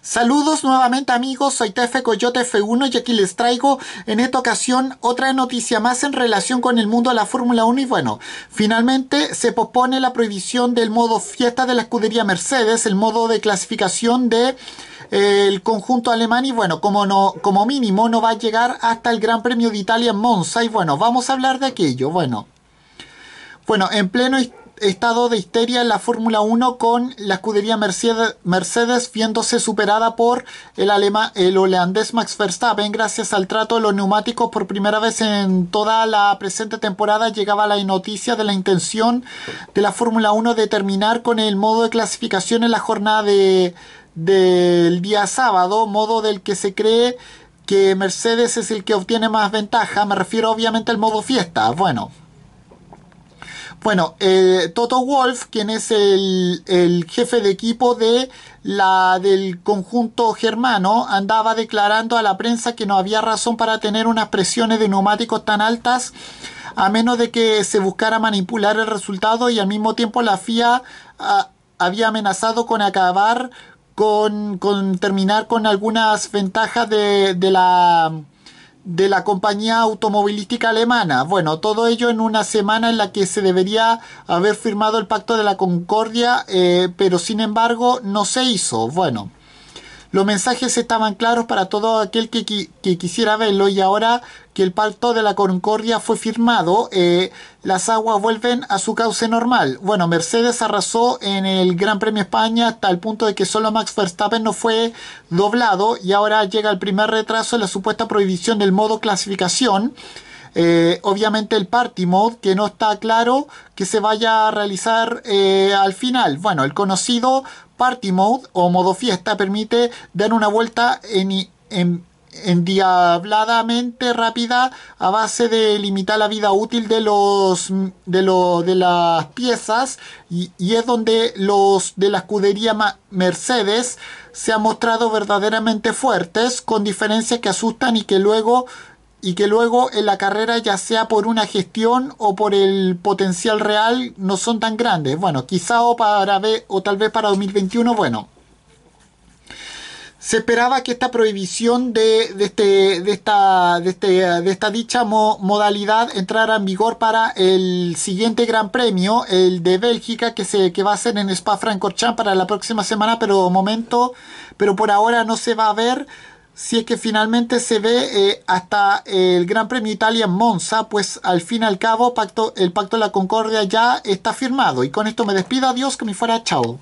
Saludos nuevamente amigos, soy Tefe Coyote F1 y aquí les traigo en esta ocasión otra noticia más en relación con el mundo de la Fórmula 1 y bueno, finalmente se pospone la prohibición del modo fiesta de la escudería Mercedes, el modo de clasificación del eh, conjunto alemán y bueno, como, como mínimo no va a llegar hasta el Gran Premio de Italia en Monza y bueno, vamos a hablar de aquello, bueno. Bueno, en pleno estado de histeria en la Fórmula 1 con la escudería Mercedes, viéndose superada por el, el holandés Max Verstappen gracias al trato de los neumáticos por primera vez en toda la presente temporada llegaba la noticia de la intención de la Fórmula 1 de terminar con el modo de clasificación en la jornada del día sábado, modo del que se cree que Mercedes es el que obtiene más ventaja, me refiero obviamente al modo fiesta, bueno. Bueno, eh, Toto Wolf, quien es el, jefe de equipo de la, del conjunto germano, andaba declarando a la prensa que no había razón para tener unas presiones de neumáticos tan altas a menos de que se buscara manipular el resultado y al mismo tiempo la FIA ah, había amenazado con acabar con, con terminar con algunas ventajas de la de la compañía automovilística alemana. Bueno, todo ello en una semana en la que se debería haber firmado el pacto de la Concordia, eh, pero sin embargo no se hizo. Bueno. Los mensajes estaban claros para todo aquel que, quisiera verlo y ahora que el pacto de la Concordia fue firmado, eh, las aguas vuelven a su cauce normal. Bueno, Mercedes arrasó en el Gran Premio España hasta el punto de que solo Max Verstappen no fue doblado y ahora llega el primer retraso en la supuesta prohibición del modo clasificación. Eh, obviamente el party mode que no está claro que se vaya a realizar eh, al final. Bueno, el conocido Party Mode o modo fiesta permite dar una vuelta en, en, endiabladamente rápida a base de limitar la vida útil de los de, de las piezas y, y, es donde los de la escudería Mercedes se han mostrado verdaderamente fuertes con diferencias que asustan y que luego y que luego en la carrera, ya sea por una gestión o por el potencial real, no son tan grandes. Bueno, quizá o, para, o tal vez para 2021, bueno. Se esperaba que esta prohibición de, de, este, de, esta, de, este, de esta dicha modalidad entrara en vigor para el siguiente Gran Premio, el de Bélgica, que, se, que va a ser en Spa-Francorchamps para la próxima semana, pero momento, pero por ahora no se va a ver si es que finalmente se ve eh, hasta el Gran Premio Italia en Monza, pues al fin y al cabo el Pacto de la Concordia ya está firmado. Y con esto me despido, adiós, que me fuera, chao.